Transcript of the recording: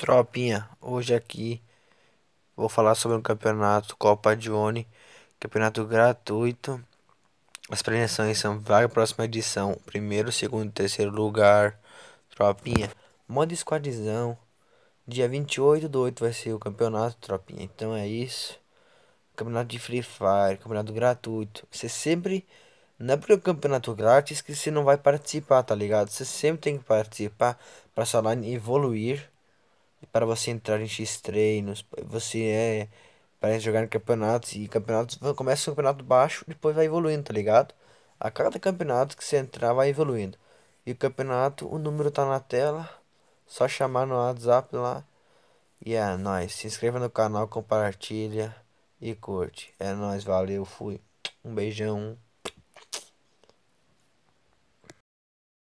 Tropinha, hoje aqui vou falar sobre o campeonato Copa Dione, campeonato gratuito. As premiações são vaga próxima edição, primeiro, segundo e terceiro lugar. Tropinha, modo squadzão. Dia 28 do 8 vai ser o campeonato, tropinha. Então é isso. Campeonato de Free Fire, campeonato gratuito. Você sempre não é porque o campeonato é grátis que você não vai participar, tá ligado? Você sempre tem que participar para sua line evoluir para você entrar em X treinos, você é para jogar em campeonatos e campeonatos começa o campeonato baixo, depois vai evoluindo, tá ligado? A cada campeonato que você entrar vai evoluindo. E o campeonato, o número tá na tela, só chamar no WhatsApp lá. E é nóis. Se inscreva no canal, compartilha e curte. É nóis, valeu, fui. Um beijão.